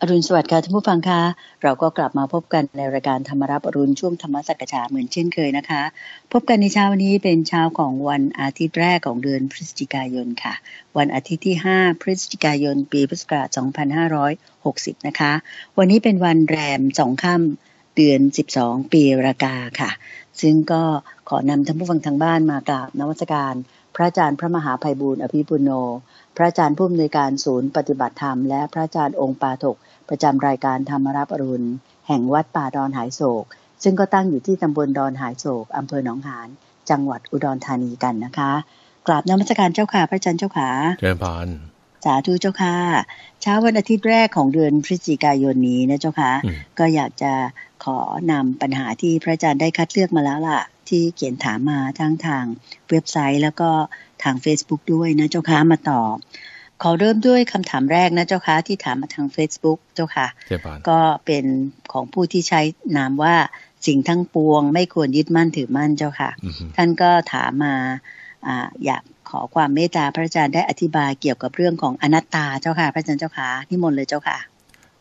อรุณสวัสดิ์ค่ะท่านผู้ฟังคะเราก็กลับมาพบกันในรายการธรรมรับอรุณช่วงธรรมสักฉาเหมือนเช่นเคยนะคะ พบกันในเช้านี้เป็นเช้าของวันอาทิตย์แรกของเดือนพฤศจิกายนค่ะ วันอาทิตย์ที่ 5 พฤศจิกายนปีพุทธศักราช 2560 นะคะวันนี้เป็นวันแรมสองค่ำเดือน 12 ปีรากาค่ะ ซึ่งก็ขอนำท่านผู้ฟังทางบ้านมากราบนวัตการ พระอาจารย์พระมหาภัยบูร์อภิปุโนพระอาจารย์ผู้อำนวยการศูนย์ปฏิบัติธรรม และพระอาจารย์องค์ปาถกประจำรายการธรรมรับอรุณแห่งวัดป่าดอนหายโศก ซึ่งก็ตั้งอยู่ที่ตำบลดอนหายโศกอำเภอหนองหานจังหวัดอุดรธานีกันนะคะ กราบนมัสการเจ้าค่ะพระอาจารย์เจ้าค่ะเจริญพรสาธุเจ้าค่ะเช้าวันอาทิตย์แรกของเดือนพฤศจิกายนนี้นะเจ้าค่ะก็อยากจะขอนำปัญหาที่พระอาจารย์ได้คัดเลือกมาแล้วล่ะที่เขียนถามมาทั้งทางเว็บไซต์แล้วก็ทาง Facebook ด้วยนะเจ้าค้ามาตอบขอเริ่มด้วยคำถามแรกนะเจ้าค้ะที่ถามมาทาง Facebook เจ้าค่ะก็เป็นของผู้ที่ใช้นามว่าสิ่งทั้งปวงไม่ควรยึดมั่นถือมั่นเจ้าค่ะท่านก็ถามมาออยากขอความเมตตาพระอาจารย์ได้อธิบายเกี่ยวกับเรื่องของอนัตตาเจ้าค่ะพระอาจารย์เจ้าค่ะนิมนต์เลยเจ้าค่ะ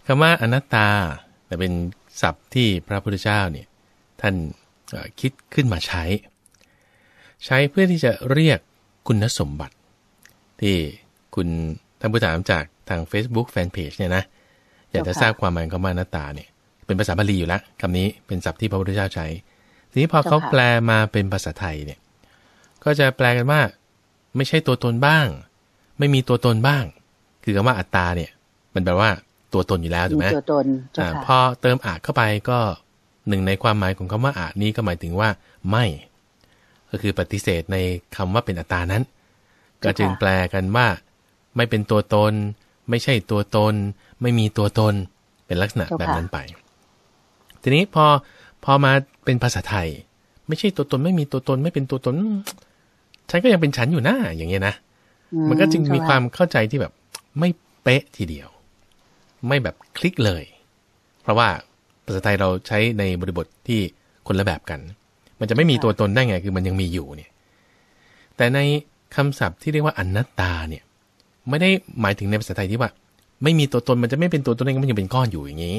คำว่าอนัตตาแต่เป็นศัพท์ที่พระพุทธเจ้าเนี่ย ท่านคิดขึ้นมาใช้ ใช้เพื่อที่จะเรียกคุณสมบัติ ที่คุณท่านผู้ถามจากทาง Facebook Fanpage เนี่ยนะอยากจะทราบความหมายของมานาตาเนี่ยเป็นภาษาบาลีอยู่ละคำนี้เป็นศัพท์ที่พระพุทธเจ้าใช้ ทีนี้พอเขาแปลมาเป็นภาษาไทยเนี่ย ก็จะแปลกันว่า ไม่ใช่ตัวตนบ้าง ไม่มีตัวตนบ้าง คือคำว่าอัตตาเนี่ย มันแปลว่าตัวตนอยู่แล้วถูกไหมตัวตนพอเติมอาจเข้าไปก็หนึ่งในความหมายของคำว่าอาจนี้ก็หมายถึงว่าไม่ก็คือปฏิเสธในคำว่าเป็นอัตตานั้น ก็จึงแปลกันว่า ไม่เป็นตัวตน ไม่ใช่ตัวตน ไม่มีตัวตน เป็นลักษณะแบบนั้นไป ทีนี้พอพอมาเป็นภาษาไทย ไม่ใช่ตัวตน ไม่มีตัวตน ไม่เป็นตัวตนฉันก็ยังเป็นฉันอยู่หน้าอย่างเงี้ยนะมันก็จึงมีความเข้าใจที่แบบไม่เป๊ะทีเดียว ไม่แบบคลิกเลย เพราะว่าภาษาไทยเราใช้ในบริบทที่คนละแบบกันมันจะไม่มีตัวตนได้ไงคือมันยังมีอยู่เนี่ย แต่ในคำศัพท์ที่เรียกว่าอนัตตาเนี่ย ไม่ได้หมายถึงในภาษาไทยที่ว่า ไม่มีตัวตน มันจะไม่เป็นตัวตนเองมันยังเป็นก้อนอยู่อย่างนี้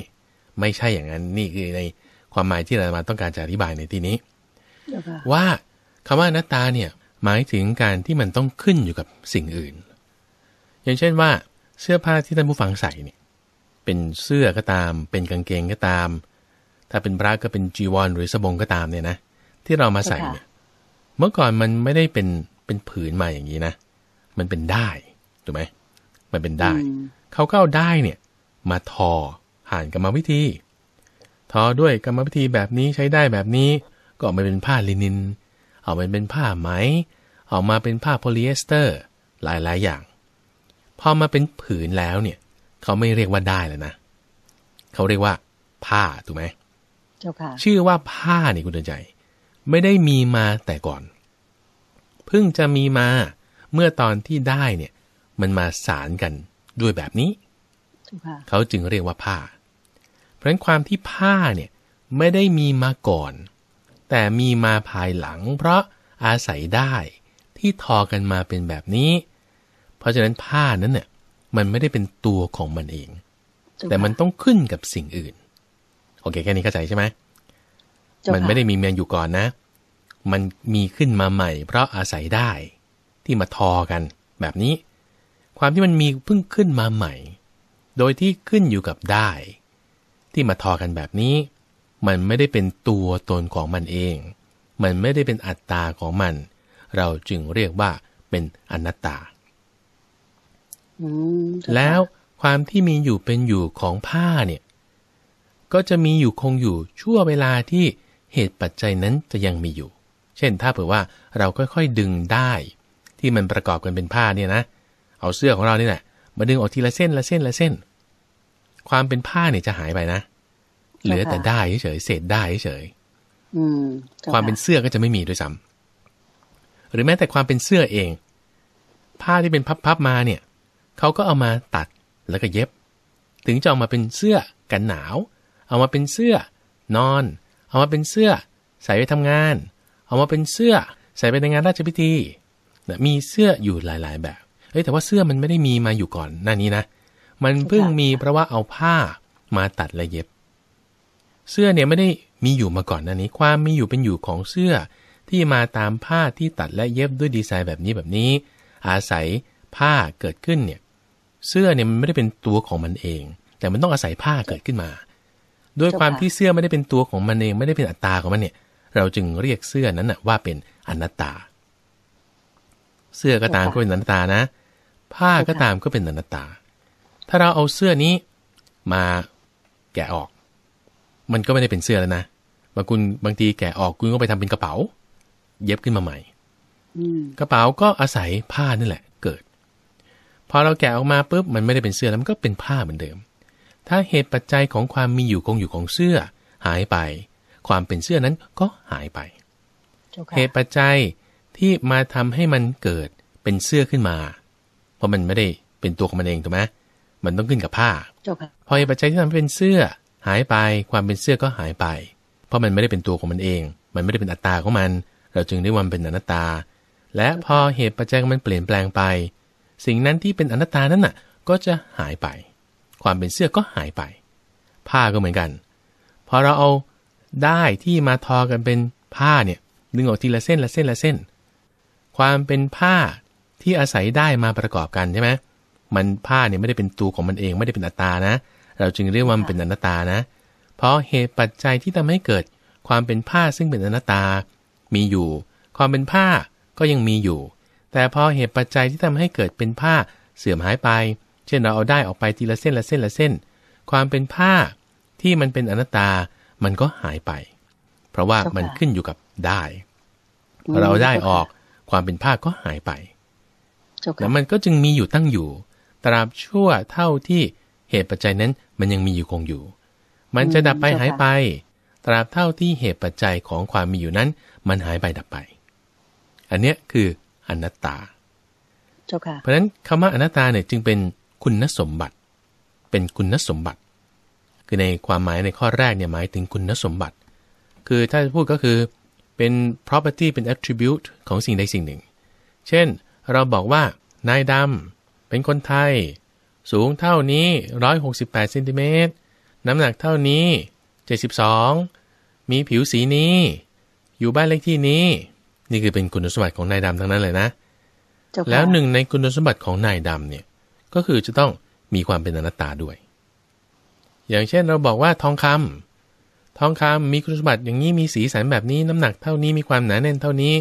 ไม่ใช่อย่างนั้นนี่คือในความหมายที่เรามา ต้องการจะอธิบายในที่นี้ว่าคำว่าอนัตตาเนี่ย หมายถึงการที่มันต้องขึ้นอยู่กับสิ่งอื่น อย่างเช่นว่าเสื้อผ้าที่ท่านผู้ฟังใส่เนี่ย เป็นเสื้อก็ตาม เป็นกางเกงก็ตาม ถ้าเป็นพระก็เป็นจีวรหรือสบงก็ตามเนี่ยนะที่เรามาใส่เนี่ยเมื่อก่อนมันไม่ได้เป็นเป็นผืนมาอย่างนี้นะมันเป็นได้ถูกไหมมันเป็นได้เขาก็เอาได้เนี่ย มาทอห่านกรรมวิธี ทอด้วยกรรมวิธีแบบนี้ใช้ได้แบบนี้ก็ออกมาเป็นผ้าลินิน เอามาเป็นผ้าไหม เอามาเป็นผ้าโพลีเอสเตอร์ หลาย ๆอย่างพอมาเป็นผืนแล้วเนี่ยเขาไม่เรียกว่าได้แล้วนะเขาเรียกว่า ผ้าถูกไหมเจ้าค่ะชื่อว่าผ้านี่คุณเดินใจไม่ได้มีมาแต่ก่อน เพิ่งจะมีมาเมื่อตอนที่ได้เนี่ยมันมาสารกันด้วยแบบนี้เขาจึงเรียกว่าผ้า เพราะฉะนั้นความที่ผ้าเนี่ยไม่ได้มีมาก่อน แต่มีมาภายหลัง เพราะอาศัยได้ที่ทอกันมาเป็นแบบนี้ เพราะฉะนั้นผ้านั้นเนี่ยมันไม่ได้เป็นตัวของมันเอง แต่มันต้องขึ้นกับสิ่งอื่นโอเคแค่นี้เข้าใจใช่ไหมมันไม่ได้มีเมียนอยู่ก่อนนะ มันมีขึ้นมาใหม่เพราะอาศัยได้ ที่มาทอกัน แบบนี้ ความที่มันมีเพิ่งขึ้นมาใหม่ โดยที่ขึ้นอยู่กับได้ ที่มาทอกันแบบนี้ มันไม่ได้เป็นตัวตนของมันเอง มันไม่ได้เป็นอัตตาของมัน เราจึงเรียกว่าเป็นอนัตตา แล้วความที่มีอยู่เป็นอยู่ของผ้าเนี่ย ก็จะมีอยู่คงอยู่ชั่วเวลาที่เหตุปัจจัยนั้นจะยังมีอยู่ เช่นถ้าเผื่อว่าเราค่อยๆดึงได้ ที่มันประกอบกันเป็นผ้าเนี่ยนะ เอาเสื้อของเราเนี่แหละมาดึงออกทีละเส้นละเส้นละเส้น ความเป็นผ้าเนี่ยจะหายไปนะ เหลือแต่ได้เฉยเศษได้เฉยความเป็นเสื้อก็จะไม่มีด้วยซ้ำาหรือแม้แต่ความเป็นเสื้อเอง ผ้าที่เป็นพับๆมาเนี่ย เขาก็เอามาตัดแล้วก็เย็บ ถึงจะออกมาเป็นเสื้อกันหนาว เอามาเป็นเสื้อ นอนเอามาเป็นเสื้อใส่ไปทำงาน เอามาเป็นเสื้อใส่ไปในงานราชพิธีนะมีเสื้ออยู่หลายๆ แบบ เอ้ยแต่ว่าเสื้อมันไม่ได้มีมาอยู่ก่อนหน้านี้นะ มันเพิ่งมีเพราะว่าเอาผ้ามาตัดและเย็บ เสื้อเนี่ยไม่ได้มีอยู่มาก่อนหน้านี้ ความมีอยู่เป็นอยู่ของเสื้อที่มาตามผ้าที่ตัดและเย็บด้วยดีไซน์แบบนี้แบบนี้ อาศัยผ้าเกิดขึ้นเนี่ย เสื้อเนี่ยมันไม่ได้เป็นตัวของมันเอง แต่มันต้องอาศัยผ้าเกิดขึ้นมาด้วยความที่เสื้อไม่ได้เป็นตัวของมันเอง ไม่ได้เป็นอัตตาของมันเนี่ย เราจึงเรียกเสื้อนั้นน่ะ ว่าเป็นอนัตตา เสื้อก็ตามก็เป็นอนัตตานะ ผ้าก็ตามก็เป็นอนัตตา ถ้าเราเอาเสื้อนี้มาแกะออก มันก็ไม่ได้เป็นเสื้อแล้วนะบางคุณบางทีแกะออกคุณก็ไปทำเป็นกระเป๋า เย็บขึ้นมาใหม่กระเป๋าก็อาศัยผ้านี่แหละเกิด พอเราแกะออกมาปุ๊บมันไม่ได้เป็นเสื้อแล้วมันก็เป็นผ้าเหมือนเดิมถ้าเหตุปัจจัยของความมีอยู่คงอยู่ของเสื้อ หายไป ความเป็นเสื้อนั้นก็หายไปเหตุปัจจัยที่มาทำให้มันเกิดเป็นเสื้อขึ้นมาเพราะมันไม่ได้เป็นตัวของมันเองถูกไหมมันต้องขึ้นกับผ้าพอเหตุปัจจัยที่ทำให้เป็นเสื้อ หายไป ความเป็นเสื้อก็หายไป เพราะมันไม่ได้เป็นตัวของมันเอง มันไม่ได้เป็นอัตตาของมัน เราจึงเรียกมันเป็นอนัตตา และพอเหตุปัจจัยมันเปลี่ยนแปลงไป สิ่งนั้นที่เป็นอนัตตานั้นน่ะก็จะหายไปความเป็นเสื้อก็หายไป ผ้าก็เหมือนกัน พอเราเอาได้ที่มาทอกันเป็นผ้าเนี่ยดึงออกทีละเส้นละเส้นละเส้น ความเป็นผ้าที่อาศัยได้มาประกอบกันใช่ไหมมันผ้าเนี่ยไม่ได้เป็นตัวของมันเองไม่ได้เป็นอัตตานะ เราจึงเรียกว่ามันเป็นอนัตตานะ เพราะเหตุปัจจัยที่ทำให้เกิดความเป็นผ้าซึ่งเป็นอนัตตามีอยู่ ความเป็นผ้าก็ยังมีอยู่ แต่พอเหตุปัจจัยที่ทำให้เกิดเป็นผ้าเสื่อมหายไปเช่น เราเอาได้ออกไปทีละเส้นละเส้นละเส้น ความเป็นผ้าที่มันเป็นอนัตตา มันก็หายไป เพราะว่ามันขึ้นอยู่กับได้ เราได้ออก ความเป็นผ้าก็หายไปแล้วมันก็จึงมีอยู่ตั้งอยู่ ตราบชั่วเท่าที่เหตุปัจจัยนั้นมันยังมีอยู่คงอยู่ มันจะดับไปหายไป ตราบเท่าที่เหตุปัจจัยของความมีอยู่นั้น มันหายไปดับไป อันเนี้ยคืออนัตตา เพราะฉะนั้นคำว่าอนัตตาเนี่ยจึงเป็นคุณสมบัติเป็นคุณสมบัติ คือในความหมายในข้อแรกเนี่ยหมายถึงคุณสมบัติ คือถ้าพูดก็คือเป็น property เป็น attribute ของสิ่งใดสิ่งหนึ่ง เช่นเราบอกว่านายดำเป็นคนไทย สูงเท่านี้ 168เซนติเมตรน้ำหนักเท่านี้ 72 มีผิวสีนี้ อยู่บ้านเลขที่นี้ นี่คือเป็นคุณสมบัติของนายดำทั้งนั้นเลยนะ แล้วหนึ่งในคุณสมบัติของนายดำเนี่ยก็คือจะต้องมีความเป็นอนัตตาด้วย อย่างเช่นเราบอกว่าทองคำทองคำมีคุณสมบัติอย่างนี้ มีสีสันแบบนี้ น้ำหนักเท่านี้ มีความหนาแน่นเท่านี้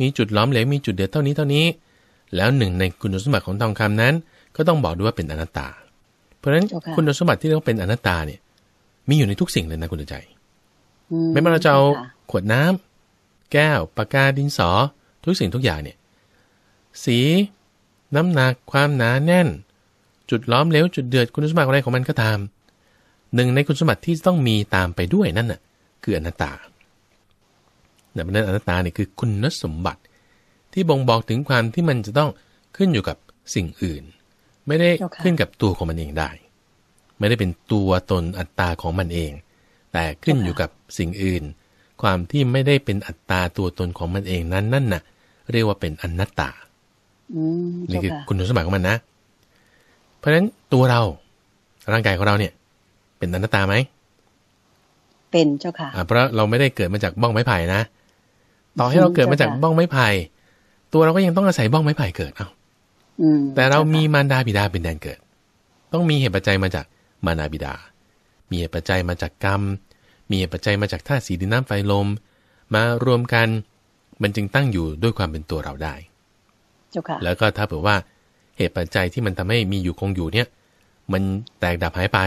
มีจุดล้อมเหลวมีจุดเดือดเท่านี้เท่านี้ แล้วหนึ่งในคุณสมบัติของทองคำนั้น ก็ต้องบอกด้วยว่าเป็นอนัตตา เพราะฉะนั้นคุณสมบัติที่เรียกว่าเป็นอนัตตาเนี่ยมีอยู่ในทุกสิ่งเลยนะคุณใจ ไม่ว่าเราจะเอาขวดน้ำ แก้วปากกาดินสอทุกสิ่งทุกอย่างเนี่ยสี น้ำหนักความหนาแน่นจุดล้อมเหลวจุดเดือดคุณสมบัติอะไรของมันก็ตามหนึ่งในคุณสมบัติที่ต้องมีตามไปด้วยนั่นน่ะคืออนัตตา่ราะนั้นอนัตตาเนี่ยคือคุณสมบัติ ที่บ่งบอกถึงความที่มันจะต้องขึ้นอยู่กับสิ่งอื่น ไม่ได้ขึ้นกับตัวของมันเองได้ ไม่ได้เป็นตัวตนอัตตาของมันเอง แต่ขึ้นอยู่กับสิ่งอื่น ความที่ไม่ได้เป็นอัตตาตัวตนของมันเองนั้นนั่นน่ะ เรียกว่าเป็นอนัตตานี่คือคุณสมบัติของมันนะเพราะฉะนั้นตัวเราร่างกายของเราเนี่ย เป็นอนัตตาไหมเป็นเจ้าค่ะ เพราะเราไม่ได้เกิดมาจากบ้องไม้ไผ่นะต่อให้เราเกิดมาจากบ้องไม้ไผ่ตัวเราก็ยังต้องอาศัยบ้องไม้ไผ่เกิดเอ้าแต่เรามีมารดาบิดาเป็นแดนเกิด ต้องมีเหตุปัจจัยมาจากมารดาบิดา มีเหตุปัจจัยมาจากกรรม มีเหตุปัจจัยมาจากธาตุสีดินน้ำไฟลม มารวมกันมันจึงตั้งอยู่ด้วยความเป็นตัวเราได้แล้วก็ถ้าเผื่อว่าเหตุปัจจัยที่มันทำให้มีอยู่คงอยู่เนี่ยมันแตกดับหายไป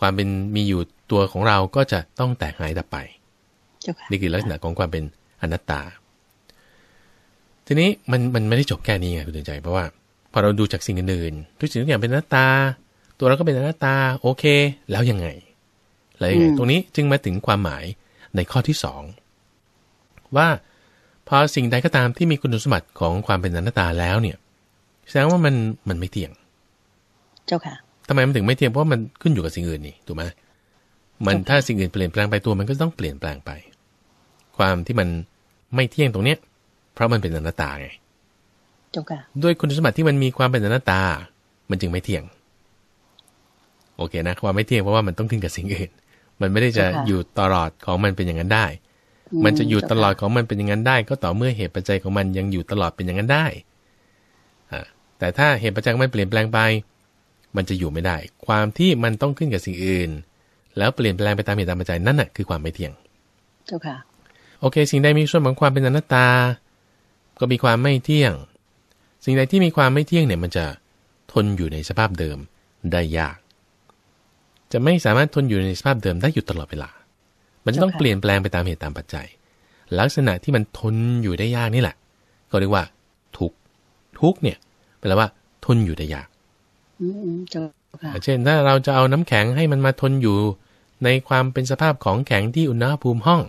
ความเป็นมีอยู่ตัวของเราก็จะต้องแตกหายดับไปนี่คือลักษณะของความเป็นอนัตตา ทีนี้มันมันไม่ได้จบแค่นี้ไงคุณตื่นใจเพราะว่า พอเราดูจากสิ่งอื่นๆทุกสิ่งทุกอย่างเป็นอนัตตา ตัวเราก็เป็นอนัตตาโอเคแล้วยังไงแล้วยังไง ตรงนี้จึงมาถึงความหมายในข้อที่สองว่าพอสิ่งใดก็ตามที่มีคุณสมบัติของความเป็นอนัตตาแล้วเนี่ยแสดงว่ามันมันไม่เที่ยง เจ้าค่ะทำไมมันถึงไม่เที่ยงเพราะมันขึ้นอยู่กับสิ่งอื่นนี่ถูกไหมมันถ้าสิ่งอื่นเปลี่ยนแปลงไปตัวมันก็ต้องเปลี่ยนแปลงไป ความที่มันไม่เที่ยงตรงเนี้ย เพราะมันเป็นอนัตตาไง เจ้าค่ะด้วยคุณสมบัติที่มันมีความเป็นอนัตตา มันจึงไม่เที่ยง โอเคนะความไม่เที่ยงเพราะว่ามันต้องขึ้นกับสิ่งอื่น มันไม่ได้จะอยู่ตลอดของมันเป็นอย่างนั้นได้ มันจะอยู่ตลอดของมันเป็นอย่างนั้นได้ก็ต่อเมื่อเหตุปัจจัยของมันยังอยู่ตลอดเป็นอย่างนั้นได้แต่ถ้าเหตุปัจจัยมันเปลี่ยนแปลงไป มันจะอยู่ไม่ได้ ความที่มันต้องขึ้นกับสิ่งอื่น แล้วเปลี่ยนแปลงไปตามเหตุตามปัจจัยนั่นแหะคือความไม่เที่ยงเจ้าค่ะ โอเค สิ่งใดมีส่วนของความเป็นอนัตตา ก็มีความไม่เที่ยง สิ่งใดที่มีความไม่เที่ยงเนี่ยมันจะทนอยู่ในสภาพเดิมได้ยาก จะไม่สามารถทนอยู่ในสภาพเดิมได้อยู่ตลอดเวลา มันจะต้องเปลี่ยนแปลงไปตามเหตุตามปัจจัย ลักษณะที่มันทนอยู่ได้ยากนี่แหละ ก็เรียกว่าทุกทุกเนี่ยแปลว่าทนอยู่ได้ยากเช่นถ้าเราจะเอาน้ำแข็งให้มันมาทนอยู่ ในความเป็นสภาพของแข็งที่อุณหภูมิห้อง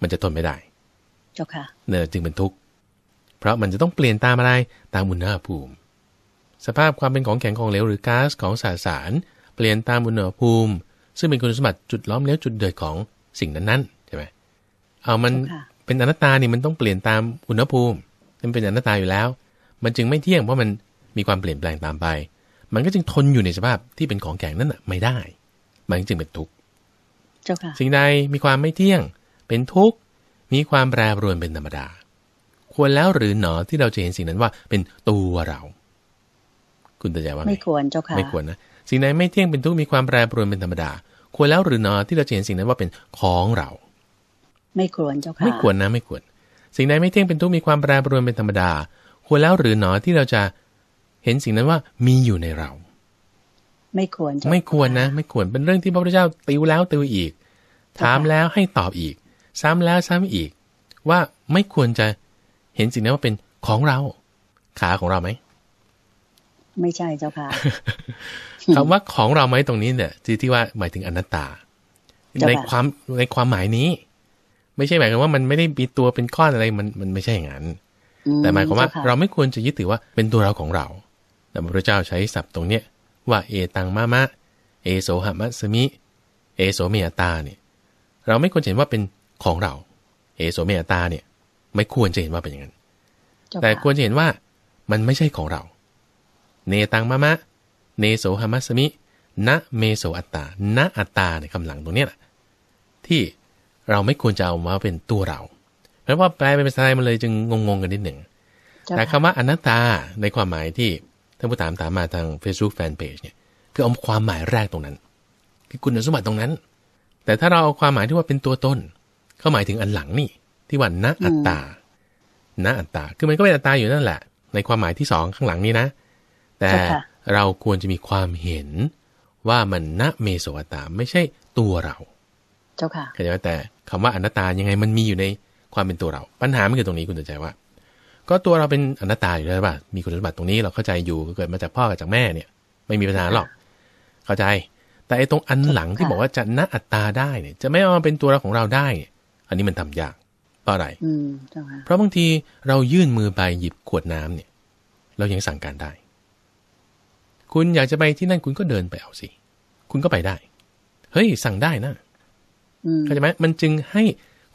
มันจะทนไม่ได้ เจ้าค่ะเนอจึงเป็นทุกข์เพราะมันจะต้องเปลี่ยนตามอะไรตามอุณหภูมิ สภาพความเป็นของแข็งของเหลวหรือก๊าซของสสาร เปลี่ยนตามอุณหภูมิ ซึ่งเป็นคุณสมบัติจุดล้อมเหลวจุดเดือดของสิ่งนั้นๆใช่ไหมเอามันเป็นอนัตตานี่มันต้องเปลี่ยนตามอุณหภูมิมันเป็นอนัตตาอยู่แล้วมันจึงไม่เที่ยง เพราะมันมีความเปลี่ยนแปลงตามไป มันก็จึงทนอยู่ในสภาพที่เป็นของแข็งนั่นน่ะไม่ได้ มันจึงเป็นทุกข์สิ่งใดมีความไม่เที่ยง เป็นทุกข์ มีความแปรปรวนเป็นธรรมดา ควรแล้วหรือหนอที่เราจะเห็นสิ่งนั้นว่าเป็นตัวเรา คุณตาใจว่าไม่ควรเจ้าค่ะ ไม่ควรนะ สิ่งใดไม่เที่ยงเป็นทุกข์มีความแปรปรวนเป็นธรรมดา ควรแล้วหรือหนอที่เราจะเห็นสิ่งนั้นว่าเป็นของเรา ไม่ควรเจ้าค่ะ ไม่ควรนะไม่ควร สิ่งใดไม่เที่ยงเป็นทุกข์มีความแปรปรวนเป็นธรรมดาควรแล้วหรือหนอที่เราจะเห็นสิ่งนั้นว่ามีอยู่ในเรา ไม่ควรไม่ควรนะไม่ควรเป็นเรื่องที่พระพุทธเจ้าติวแล้วติวอีก ถามแล้วให้ตอบอีก ซ้ำแล้วซ้ำอีกว่าไม่ควรจะเห็นสิ่งนั้นว่าเป็นของเราขาของเราไหม ไม่ใช่เจ้าค่ะคำว่าของเราไหมตรงนี้เนี่ยที่ที่ว่าหมายถึงอนัตตา ในความในความหมายนี้ ไม่ใช่หมายความว่ามันไม่ได้มีตัวเป็นก้อนอะไรมันมันไม่ใช่อย่างนั้นแต่หมายความว่าเราไม่ควรจะยึดถือว่าเป็นตัวเราของเรา แต่พระเจ้าใช้ศัพท์ตรงเนี้ยว่าเอตังมะมะ เอโสหมัสมิ เอโสเมตาเนี่ย เราไม่ควรเห็นว่าเป็นของเรา เอโสเมตาเนี่ย ไม่ควรจะเห็นว่าเป็นอย่างนั้น แต่ควรจะเห็นว่ามันไม่ใช่ของเรา เนตังมะมะ เนโสหมัสมิณเมโสอัตตา ณอัตตาในคำหลังตรงเนี้ยที่เราไม่ควรจะเอามาเป็นตัวเราเพราะว่าแปลเป็นภาษาไทยมันเลยจึงงงๆกันนิดหนึ่ง แต่คำว่าอนัตตาในความหมายที่ท่านผู้ถามถามมาทาง Facebook Fanpage เนี่ย คือเอาความหมายแรกตรงนั้น คือคุณสมบัติตรงนั้น แต่ถ้าเราเอาความหมายที่ว่าเป็นตัว ตน เขาหมายถึงอันหลังนี่ ที่ว่าณอัตตาณอัตตาคือมันก็เป็นอัตตาอยู่นั่นแหละในความหมายที่สองข้างหลังนี้นะแต่เราควรจะมีความเห็นว่ามันณเมโสอัตตาไม่ใช่ตัวเรา เจ้าค่ะเข้าใจไหมแต่ คำว่าอนัตตายังไงมันมีอยู่ในความเป็นตัวเราปัญหามันคือตรงนี้คุณตัดใจว่า ก็ตัวเราเป็นอนัตตาอยู่แล้วป่ะมีคุณสมบัติตรงนี้เราเข้าใจอยู่เกิดมาจากพ่อกับจากแม่เนี่ย ไม่มีปัญหาหรอก เข้าใจ แต่ไอ้ตรงอันหลังที่บอกว่าจะนอัตตาได้เนี่ย จะไม่เอาาเป็นตัวเราของเราได้อันนี้มันทำยากเพราะอะไรเพราะบางที เรายื่นมือไปหยิบขวดน้ำเนี่ย เรายังสั่งการได้ คุณอยากจะไปที่นั่นคุณก็เดินไปเอาสิคุณก็ไปได้เฮ้ยสั่งได้นะเข้าใจไหมมันจึงให้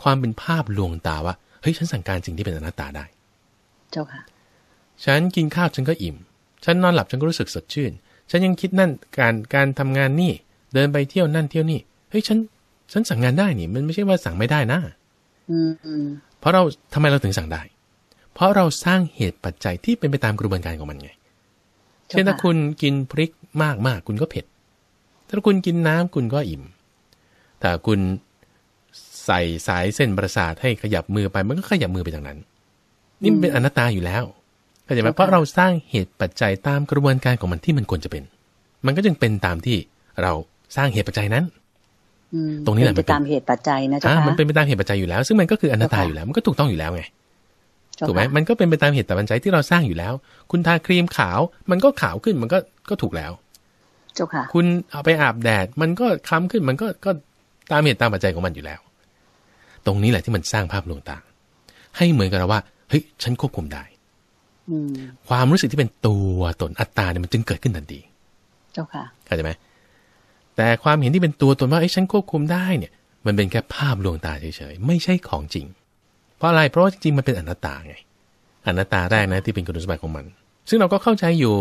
ความเป็นภาพลวงตาว่าเฮ้ยฉันสั่งการสิ่งที่เป็นอนัตตาได้ เจ้าค่ะ ฉันกินข้าวฉันก็อิ่ม ฉันนอนหลับฉันก็รู้สึกสดชื่น ฉันยังคิดนั่นการการทำงานนี่ เดินไปเที่ยวนั่นเที่ยวนี่เฮ้ยฉันฉันสั่งงานได้นี่ มันไม่ใช่ว่าสั่งไม่ได้นะเพราะเราทำไมเราถึงสั่งได้ เพราะเราสร้างเหตุปัจจัยที่เป็นไปตามกระบวนการของมันไง เช่นถ้าคุณกินพริกมากๆ คุณก็เผ็ด ถ้าคุณกินน้ำคุณก็อิ่ม แต่คุณใส่สายเส้นประสาทให้ขยับมือไป มันก็ขยับมือไปทางนั้น นี่เป็นอนัตตาอยู่แล้ว เข้าใจไหมเพราะเราสร้างเหตุปัจจัยตามกระบวนการของมันที่มันควรจะเป็น มันก็จึงเป็นตามที่เราสร้างเหตุปัจจัยนั้นตรงนี้แหละเป็นตามเหตุปัจจัยนะจ๊ะมันเป็นไปตามเหตุปัจจัยอยู่แล้ว ซึ่งมันก็คืออนัตตาอยู่แล้ว มันก็ถูกต้องอยู่แล้วไง ถูกไหมมันก็เป็นไปตามเหตุปัจจัยที่เราสร้างอยู่แล้ว คุณทาครีมขาว มันก็ขาวขึ้น มันก็ก็ถูกแล้ว เจ้าค่ะ คุณเอาไปอาบแดด มันก็คล้ำขึ้น มันก็ก็ตามเหตุตามปัจจัยของมันอยู่แล้วรงนี้แหละที่มันสร้างภาพลวงตา ให้เหมือนกับเราว่าเฮ้ยฉันควบคุมได้ความรู้สึกที่เป็นตัวตนอัตตาเนี่ยมันจึงเกิดขึ้นทันทีเจ้าค่ะเข้าใจไหมแต่ความเห็นที่เป็นตัว ตนว่าไอ้ฉันควบคุมได้เนี่ย มันเป็นแค่ภาพลวงตาเฉยๆไม่ใช่ของจริง เพราะอะไรเพราะว่าจริงๆมันเป็นอนัตตาไงอนัตตาแรกนะที่เป็นคุณสมบัติของมัน ซึ่งเราก็เข้าใจอยู่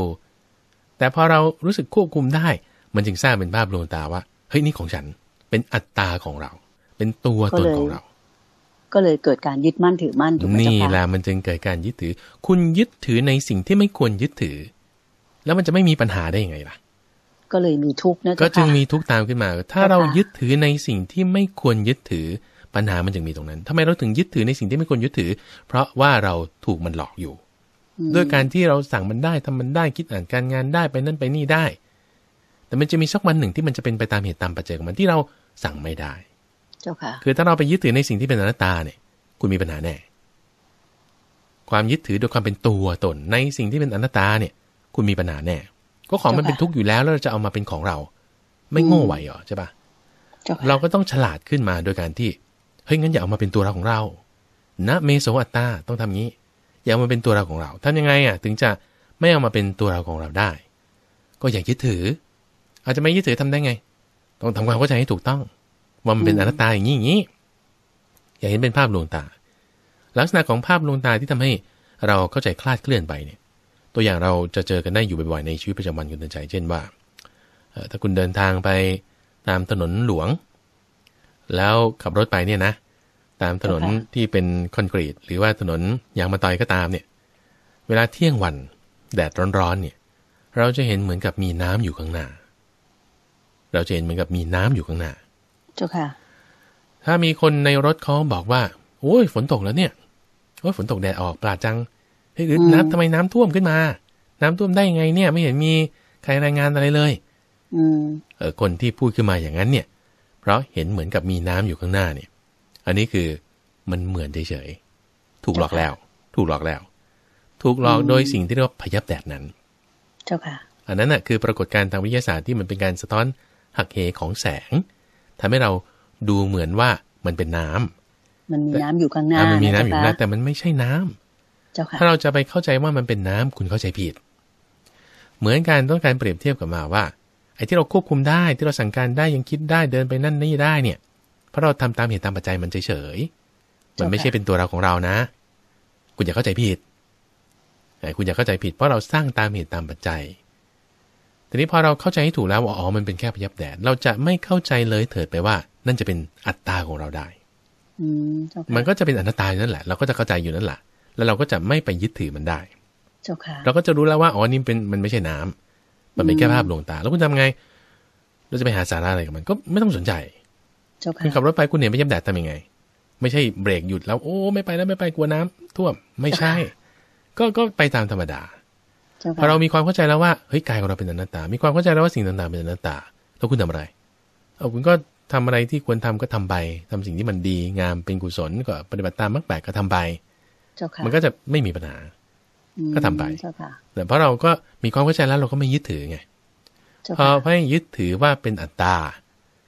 แต่พอเรารู้สึกควบคุมได้ มันจึงสร้างเป็นภาพลวงตาว่าเฮ้ยนี่ของฉันเป็นอัตตาของเรา เป็นตัวตนของเราก็เลยเกิดการยึดมั่นถือมั่นถูกไหมนี่แหละมันจึงเกิดการยึดถือ คุณยึดถือในสิ่งที่ไม่ควรยึดถือ แล้วมันจะไม่มีปัญหาได้ยังไงล่ะ ก็เลยมีทุกข์นะก็จึงมีทุกข์ตามขึ้นมา ถ้าเรายึดถือในสิ่งที่ไม่ควรยึดถือ ปัญหามันจึงมีตรงนั้นทำไมเราถึงยึดถือในสิ่งที่ไม่ควรยึดถือ เพราะว่าเราถูกมันหลอกอยู่ด้วยการที่เราสั่งมันได้ทำมันได้คิดอ่านการงานได้ไปนั่นไปนี่ได้ แต่มันจะมีสักวันหนึ่งที่มันจะเป็นไปตามเหตุตามปัจจัยของมันที่เราสั่งไม่ได้จ้าค่ะคือถ้าเราไปยึดถือในสิ่งที่เป็นอนัตตาเนี่ย คุณมีปัญหาแน่ความยึดถือโดยความเป็นตัวตน ในสิ่งที่เป็นอนัตตาเนี่ย คุณมีปัญหาแน่ก็ของมันเป็นทุกข์อยู่แล้ว แล้วเราจะเอามาเป็นของเรา ไม่โง่ไหวหรอใช่ปะเราก็ต้องฉลาดขึ้นมาโดยการที่เฮ้ยงั้นอย่าเอามาเป็นตัวเราของเรานะเมโสอัตตาต้องทำงี้ อย่าเอามาเป็นตัวเราของเราทำยังไง อ่ะ ถึงจะไม่เอามาเป็นตัวเราของเราได้ ก็อย่ายึดถืออาจจะไม่ยึดถือทำได้ไงต้องทำความเข้าใจให้ถูกต้องว่ามันเป็นอนัตตาอย่างนี้อย่างนี้ อย่าเห็นเป็นภาพลวงตา ลักษณะของภาพลวงตาที่ทำให้เราเข้าใจคลาดเคลื่อนไปเนี่ย ตัวอย่างเราจะเจอกันได้อยู่บ่อยๆในชีวิตประจำวันคุณตั้นใจเช่นว่าถ้าคุณเดินทางไปตามถนนหลวง แล้วขับรถไปเนี่ยนะ ตามถนนที่เป็นคอนกรีต หรือว่าถนนยางมะตอยก็ตามเนี่ยเวลาเที่ยงวันแดดร้อนๆเนี่ยเราจะเห็นเหมือนกับมีน้ำอยู่ข้างหน้า เราจะเห็นเหมือนกับมีน้ำอยู่ข้างหน้าจ้าค่ะถ้ามีคนในรถเขาบอกว่า โอ้ย ฝนตกแล้วเนี่ยโอ้ยฝนตกแดดออกปลาจังเฮ้ยน้ำทำไมน้ำท่วมขึ้นมา น้ำท่วมได้ยังไงเนี่ย ไม่เห็นมีใครรายงานอะไรเลยอเออคนที่พูดขึ้นมาอย่างนั้นเนี่ย เพราะเห็นเหมือนกับมีน้ำอยู่ข้างหน้าเนี่ย อันนี้คือมันเหมือนเฉยๆ ถูกหลอกแล้ว ถูกหลอกแล้ว ถูกหลอกโดยสิ่งที่เรียกว่าพยับแดดนั้น เจ้าค่ะ อันนั้นน่ะคือปรากฏการณ์ทางวิทยาศาสตร์ที่มันเป็นการสะท้อนหักเหของแสงทำให้เราดูเหมือนว่ามันเป็นน้ำ มันมีน้ำอยู่ข้างหน้ามันมีน้ำอยู่ข้างหน้าแต่มันไม่ใช่น้ำถ้าเราจะไปเข้าใจว่ามันเป็นน้ำ คุณเข้าใจผิด เหมือนการต้องการเปรียบเทียบกับมาว่า ไอ้ที่เราควบคุมได้ที่เราสั่งการได้ยังคิดได้เดินไปนั่นนี่ได้เนี่ย เพราะเราทำตามเหตุตามปัจจัยมันเฉยเฉยมันไม่ใช่เป็นตัวเราของเรานะ คุณอย่าเข้าใจผิดคุณอย่าเข้าใจผิด เพราะเราสร้างตามเหตุตามปัจจัยทีนี้พอเราเข้าใจให้ถูกแล้วว่าอ๋อ มันเป็นแค่พยับแดด เราจะไม่เข้าใจเลยเถิดไปว่า นั่นจะเป็นอัตตาของเราได้มันก็จะเป็นอนัตตานั่นแหละ เราก็จะเข้าใจอยู่นั่นแหละแล้วเราก็จะไม่ไปยึดถือมันได้เราก็จะรู้แล้วว่าอ๋อนี่เป็นมันไม่ใช่น้ำ มันเป็นแค่ภาพลวงตา แล้วคุณทำไงเราจะไปหาสาระอะไรกับมันก็ไม่ต้องสนใจคุณขับรถไปคุณเห็นไปยับแดดทำยังไง ไม่ใช่เบรกหยุดแล้วโอ้ไม่ไปแล้วไม่ไปกลัวน้ำท่วมไม่ใช่ ก็ก็ไปตามธรรมดาพอเรามีความเข้าใจแล้วว่าเฮ้ยกายของเราเป็นอนัตตา มีความเข้าใจแล้วว่าสิ่งต่างๆเป็นอนัตตา แล้วคุณทำอะไรเอาคุณก็ทำอะไรที่ควรทำก็ทำไป ทำสิ่งที่มันดีงาม เป็นกุศลก็ปฏิบัติตามมรรคแปดก็ทำไป มันก็จะไม่มีปัญหาก็ทำไปแต่เพราะเราก็มีความเข้าใจแล้ว เราก็ไม่ยึดถือไงพอไม่ยึดถือว่าเป็นอัตตา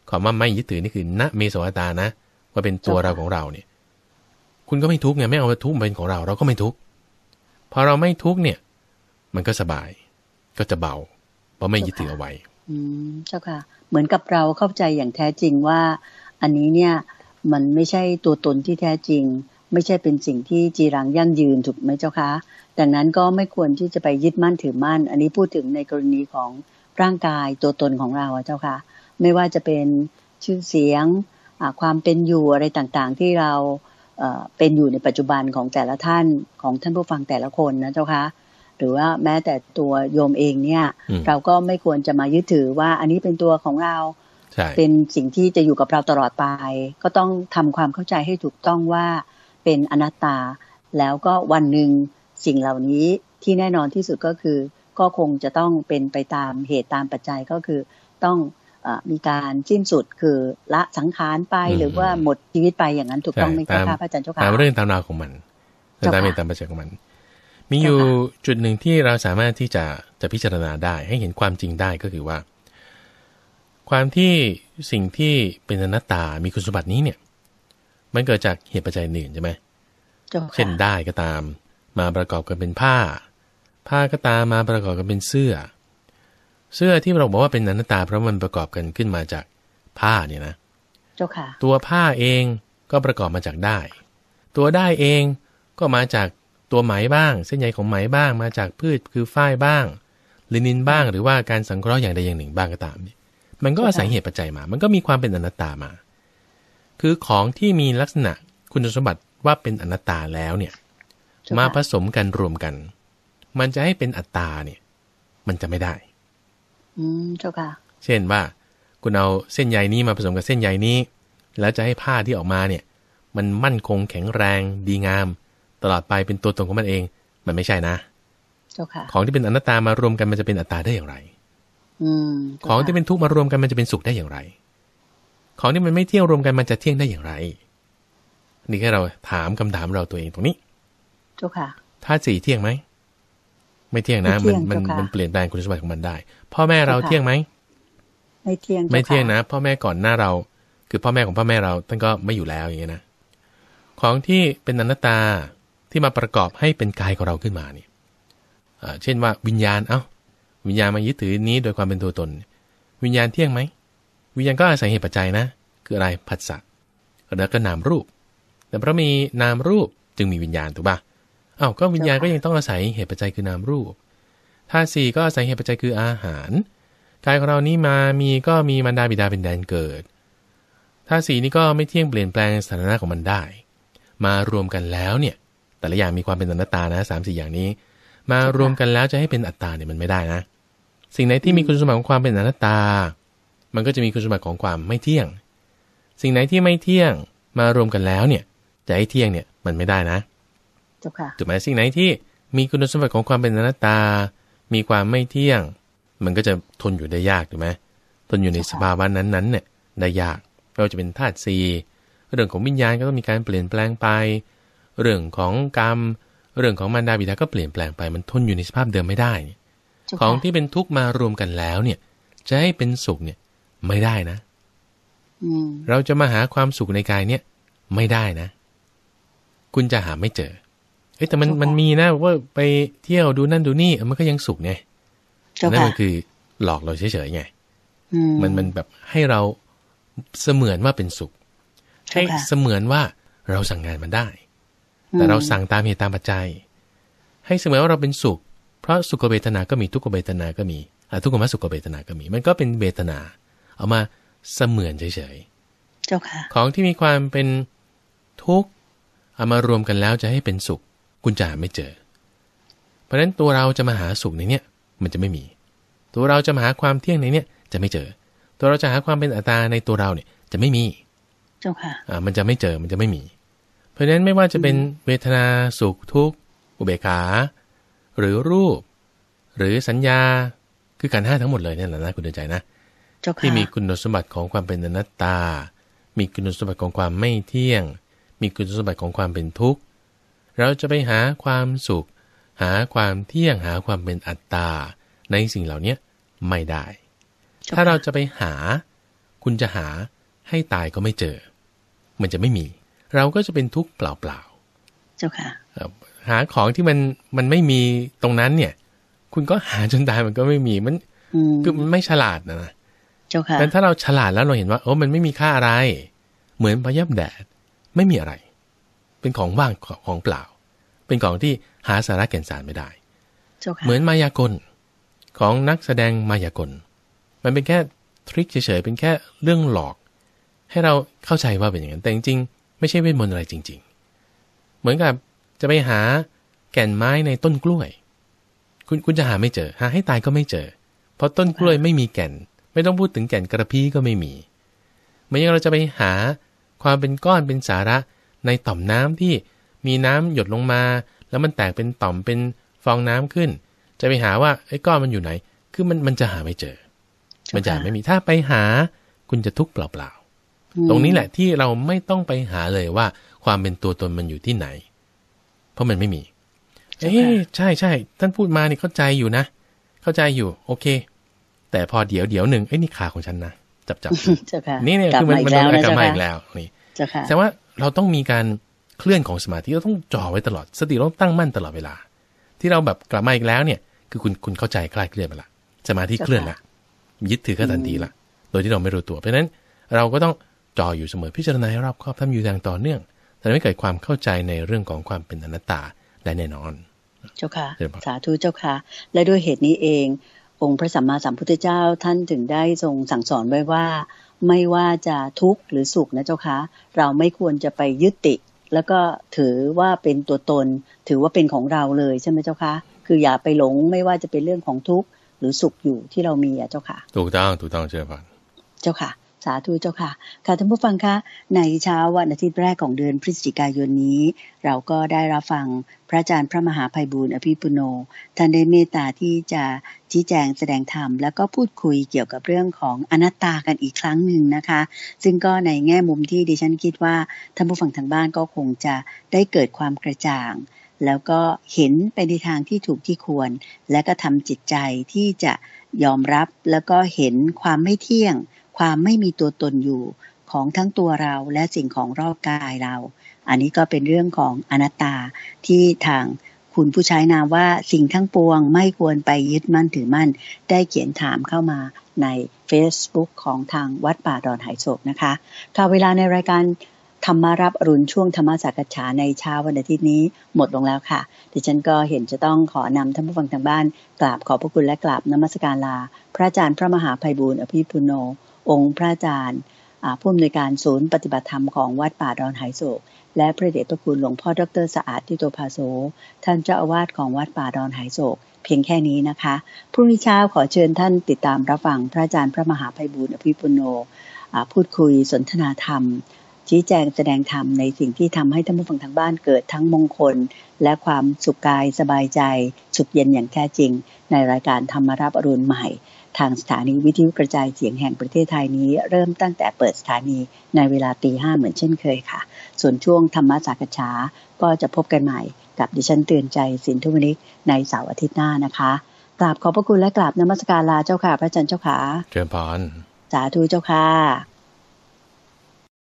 ความว่าไม่ยึดถือนี่คือณเมโสวตตานะว่าเป็นตัวเราของเราเนี่ย คุณก็ไม่ทุกข์ไงไม่เอาทุกข์เป็นของเราเราก็ไม่ทุกข์ พอเราไม่ทุกข์เนี่ยมันก็สบายก็จะเบา เพราะไม่ยึดถือเอาไว้ อืมเจ้าค่ะ เหมือนกับเราเข้าใจอย่างแท้จริงว่า อันนี้เนี่ยมันไม่ใช่ตัวตนที่แท้จริง ไม่ใช่เป็นสิ่งที่จีรังยั่งยืนถูกไหมเจ้าคะดังนั้นก็ไม่ควรที่จะไปยึดมั่นถือมั่น อันนี้พูดถึงในกรณีของร่างกายตัวตนของเราเจ้าคะไม่ว่าจะเป็นชื่อเสียง ความเป็นอยู่อะไรต่างๆ ที่เราเป็นอยู่ในปัจจุบันของแต่ละท่านของท่านผู้ฟังแต่ละคนนะเจ้าคะหรือว่าแม้แต่ตัวโยมเองเนี่ยเราก็ไม่ควรจะมายึดถือว่าอันนี้เป็นตัวของเราเป็นสิ่งที่จะอยู่กับเราตลอดไป ก็ต้องทำความเข้าใจให้ถูกต้องว่าเป็นอนัตตาแล้วก็วันหนึ่งสิ่งเหล่านี้ที่แน่นอนที่สุดก็คือก็คงจะต้องเป็นไปตามเหตุตามปัจจัยก็คือต้องอมีการสิ้นสุดคือละสังขารไปหรือว่าหมดชีวิตไปอย่างนั้นถูกต้องไหมคะพระอาจารย์เจ้าค่ะตามเรื่องตามราวของมันตามเหตุตามปัจจัยของมันมีอยู่จุดหนึ่งที่เราสามารถที่จะจะพิจารณาได้ให้เห็นความจริงได้ก็คือว่า ความที่สิ่งที่เป็นอนัตตา มีคุณสมบัตินี้เนี่ย มันเกิดจากเหตุปัจจัยหนึ่งใช่ไหมเช่นได้ก็ตามมาประกอบกันเป็นผ้า ผ้าก็ตามมาประกอบกันเป็นเสื้อ เสื้อที่เราบอกว่าเป็นอนัตตาเพราะมันประกอบกันขึ้นมาจากผ้าเนี่ยนะเจ้าค่ะตัวผ้าเองก็ประกอบมาจากได้ ตัวได้เองก็มาจากตัวไหมบ้างเส้นใยของไหมบ้างมาจากพืชคือฝ้ายบ้างลินินบ้างหรือว่าการสังเคราะห์อย่างใดอย่างหนึ่งบ้างก็ตามเนี่ยมันก็อาศัยเหตุปัจจัยมา มันก็มีความเป็นอนัตตามา คือของที่มีลักษณะคุณสมบัติว่าเป็นอนัตตาแล้วเนี่ยมาผสมกันรวมกัน มันจะให้เป็นอัตตาเนี่ย มันจะไม่ได้ อืมเจ้าค่ะเช่นว่า คุณเอาเส้นใยนี้มาผสมกับเส้นใยนี้ แล้วจะให้ผ้าที่ออกมาเนี่ย มันมั่นคงแข็งแรงดีงามตลอดไปเป็นตัวตนของมันเอง มันไม่ใช่นะ ของที่เป็นอนัตตา มารวมกันมันจะเป็นอัตตาได้อย่างไรอของที่เป็นทุกข์มารวมกันมันจะเป็นสุขได้อย่างไร ของที่มันไม่เที่ยงรวมกันมันจะเที่ยงได้อย่างไร นี่แค่เราถามคำถามเราตัวเองตรงนี้เ้าค่ะสี่เที่ยงไหม ไม่เที่ยงนะ มันมันมันเปลี่ยนแปลงคุณสมบัติของมันได้ พ่อแม่เราเที่ยงไหม ไม่เที่ยง ไม่เที่ยงนะ พ่อแม่ก่อนหน้าเรา คือพ่อแม่ของพ่อแม่เรา ท่านก็ไม่อยู่แล้วอย่างเงี้ยนะ ของที่เป็นอนัตตาที่มาประกอบให้เป็นกายของเราขึ้นมาเนี่ยเช่นว่าวิญญาณ เอา้า วิญญาณมายึดถือนี้โดยความเป็นตัวตน วิญญาณเที่ยงไหม วิญญาณก็อาศัยเหตุปัจจัยนะ คืออะไรผัสสะแล้วก็นามรูป แต่เพราะมีนามรูปจึงมีวิญญาณถูกปะเอา้าก็วิญญาณก็ยังต้องอาศัยเหตุปัจจัยคือนามรูป ธาตุสี่ก็อาศัยเหตุปัจจัยคืออาหาร กายของเรานี้มามีก็มีมารดาบิดาเป็นแดนเกิด ธาตุสี่นี้ก็ไม่เที่ยงเปลี่ยนแปลงสถานะของมันได้ มารวมกันแล้วเนี่ยแต่ละอย่างมีความเป็นอนัตตานะสามสี่อย่างนี้มารวมกันแล้วจะให้เป็นอัตตาเนี่ยมันไม่ได้นะ สิ่งไหนที่มีคุณสมบัติของความเป็นอนัตตา มันก็จะมีคุณสมบัติของความไม่เที่ยง สิ่งไหนที่ไม่เที่ยง มารวมกันแล้วเนี่ยจะให้เที่ยงเนี่ยมันไม่ได้นะจบค่ะถูกไหมสิ่งไหนที่มีคุณสมบัติของความเป็นอนัตตา มีความไม่เที่ยง มันก็จะทนอยู่ได้ยากถูกไหมทนอยู่ในสภาวะนั้นๆเนี่ย ได้ยากเราจะเป็นธาตุสีเรื่องของวิญญาณก็ต้องมีการเปลี่ยนแปลงไปเรื่องของกรรมเรื่องของมารดาบิดาก็เปลี่ยนแปลงไป มันทนอยู่ในสภาพเดิมไม่ได้ ของที่เป็นทุกข์มารวมกันแล้ว เนี่ยจะให้เป็นสุขเนี่ย ไม่ได้นะเราจะมาหาความสุขในกายเนี่ยไม่ได้นะ คุณจะหาไม่เจอเอ้แต่มันมันมีนะว่าไปเที่ยวดูนั่นดูนี่มันก็ยังสุขไงนั่นมันคือหลอกเราเฉยๆไงมันมันแบบให้เราเสมือนว่าเป็นสุขให้เสมือนว่าเราสั่งงานมันได้แต่เราสั่งตามเหตุตามปัจจัย ให้เสมอว่าเราเป็นสุข เพราะสุขเวทนาก็มี ทุกเวทนา ก็มีทุกขมสุขเวทนา ก็มี มันก็เป็นเวทนา เอามาเสมือนเฉยๆของที่มีความเป็นทุกข์เอามารวมกันแล้วจะให้เป็นสุขกุญจาไม่เจอ เพราะฉะนั้นตัวเราจะมาหาสุขในเนี้ยมันจะไม่มี ตัวเราจะมาหาความเที่ยงในเนี้ยจะไม่เจอ ตัวเราจะหาความเป็นอัตตาในตัวเราเนี่ย จะไม่มี เจ้าค่ะอ่า มันจะไม่เจอมันจะไม่มีเพราะฉะนั้นไม่ว่าจะเป็นเวทนาสุขทุกข์อุเบกขา หรือรูป หรือสัญญาคือการห้าทั้งหมดเลยเนี่ยแหละนะคุณเดินใจนะที่มีคุณสมบัติของความเป็นอนัตตา มีคุณสมบัติของความไม่เที่ยง มีคุณสมบัติของความเป็นทุกข์เราจะไปหาความสุข หาความเที่ยงหาความเป็นอัตตา ในสิ่งเหล่านี้ไม่ได้ ถ้าเราจะไปหาคุณจะหาให้ตายก็ไม่เจอ มันจะไม่มีเราก็จะเป็นทุกข์เปล่าๆ เจ้าค่ะหาของที่มันมันไม่มีตรงนั้นเนี่ย คุณก็หาจนตายมันก็ไม่มี มัน คือมันไม่ฉลาดนะเจ้าค่ะแต่ถ้าเราฉลาดแล้วเราเห็นว่าโอ้มันไม่มีค่าอะไร เหมือนพยับแดด ไม่มีอะไร เป็นของว่างของเปล่า เป็นของที่หาสาระแก่นสารไม่ได้เหมือนมายากลของนักแสดงมายากล มันเป็นแค่ ทริคเฉยๆ เป็นแค่เรื่องหลอก ให้เราเข้าใจว่าเป็นอย่างนั้น แต่จริงไม่ใช่เวทมนต์อะไรจริงๆ เหมือนกับจะไปหาแก่นไม้ในต้นกล้วย คุณคุณจะหาไม่เจอหาให้ตายก็ไม่เจอ เพราะต้นกล้วยไม่มีแก่น ไม่ต้องพูดถึงแก่นกระพี้ก็ไม่มีเหมือนอย่างเราจะไปหาความเป็นก้อนเป็นสาระในต่อมน้ำที่มีน้ำหยดลงมา แล้วมันแตกเป็นต่อมเป็นฟองน้ำขึ้น จะไปหาว่าไอ้ก้อนมันอยู่ไหน คือมันมันจะหาไม่เจอ มันจะไม่มีถ้าไปหาคุณจะทุกข์เปล่าตรงนี้แหละที่เราไม่ต้องไปหาเลยว่า ความเป็นตัวตนมันอยู่ที่ไหน เพราะมันไม่มีเอ๊ใช่ใช่ ท่านพูดมานี่เข้าใจอยู่นะเข้าใจอยู่ โอเค แต่พอเดี๋ยวเดี๋ยวหนึ่งเอ้นี่ขาของฉันนะจับจับนี่เนี่ยคือมันมันกลับมาอีกแล้วนี่แต่ว่าเราต้องมีการเคลื่อนของสมาธิเราต้องจ่อไว้ตลอด สติเราตั้งมั่นตลอดเวลา ที่เราแบบกลับมาอีกแล้วเนี่ย คือคุณคุณเข้าใจคลายเคลื่อนไปละสมาธิเคลื่อนละยึดถือกนทันทีละโดยที่เราไม่รู้ตัวเพราะนั้นเราก็ต้องจออยู่เสมอพิจารณาให้รอบครอบทำอยู่อย่างต่อเนื่องต่ไม่เกิดความเข้าใจในเรื่องของความเป็นอนัตตาได้แน่นอน เจ้าค่ะสาธุเจ้าค่ะและด้วยเหตุนี้เอง องค์พระสัมมาสัมพุทธเจ้าท่านถึงได้ทรงสั่งสอนไว้ว่าไม่ว่าจะทุกข์หรือสุขนะเจ้าค่ะเราไม่ควรจะไปยึดติดแล้วก็ถือว่าเป็นตัวตนถือว่าเป็นของเราเลยใช่ไหมเจ้าค่ะคืออย่าไปหลงไม่ว่าจะเป็นเรื่องของทุกข์หรือสุขอยู่ที่เรามีอะเจ้าค่ะถูกต้องถูกต้องเชื่อฟังเจ้าค่ะสาธุเจ้าค่ะ ค่ะท่านผู้ฟังคะ ในเช้าวันอาทิตย์แรกของเดือนพฤศจิกายนนี้ เราก็ได้รับฟังพระอาจารย์พระมหาภัยบูร์อภิปุโน ท่านได้เมตตาที่จะชี้แจงแสดงธรรม แล้วก็พูดคุยเกี่ยวกับเรื่องของอนัตตากันอีกครั้งหนึ่งนะคะ ซึ่งก็ในแง่มุมที่ดิฉันคิดว่าท่านผู้ฟังทางบ้านก็คงจะได้เกิดความกระจ่าง แล้วก็เห็นไปในทางที่ถูกที่ควร และก็ทำจิตใจที่จะยอมรับแล้วก็เห็นความไม่เที่ยงความไม่มีตัวตนอยู่ของทั้งตัวเราและสิ่งของรอบกายเรา อันนี้ก็เป็นเรื่องของอนัตตาที่ทางคุณผู้ใช้นามว่าสิ่งทั้งปวงไม่ควรไปยึดมั่นถือมั่น ได้เขียนถามเข้ามาใน Facebook ของทางวัดป่าดอนหายโศกนะคะค่ะเวลาในรายการธรรมารับอรุณช่วงธรรมสักฉาในเช้าวันอาทิตย์นี้หมดลงแล้วค่ะ ดิฉันก็เห็นจะต้องขอนำท่านผู้ฟังทางบ้านกราบขอบพระคุณและกราบนมัสการลา พระอาจารย์พระมหาภัยบูร์อภิปุโนองค์พระอาจารย์ผู้อำนวยการศูนย์ปฏิบัติธรรมของวัดป่าดอนหายโศก และพระเดชพระคุณหลวงพ่อดรสะอาดทีโตภาโสท่านเจ้าอาวาสของวัดป่าดอนหายโศก เพียงแค่นี้นะคะพรุ่งนี้เช้าขอเชิญท่านติดตามรับฟังพระอาจารย์พระมหาภัยบุญอภิปุโน พูดคุยสนทนาธรรม ชี้แจงแสดงธรรมในสิ่งที่ทำให้ท่านผู้ฟังทางบ้านเกิดทั้งมงคล และความสุขกายสบายใจ สุขเย็นอย่างแท้จริง ในรายการธรรมรับอรุณใหม่ทางสถานีวิทยุกระจายเสียงแห่งประเทศไทยนี้เริ่มตั้งแต่เปิดสถานีในเวลาตีห้าเหมือนเช่นเคยค่ะ ส่วนช่วงธรรมะสักชา ก็จะพบกันใหม่กับดิฉันเตือนใจสินทุวนิกในเสาร์อาทิตย์หน้านะคะกราบขอบพระคุณและกราบนมัสการลาเจ้าค่ะ พระอาจารย์เจ้าค่ะเจริญพรสาธุเจ้าค่ะ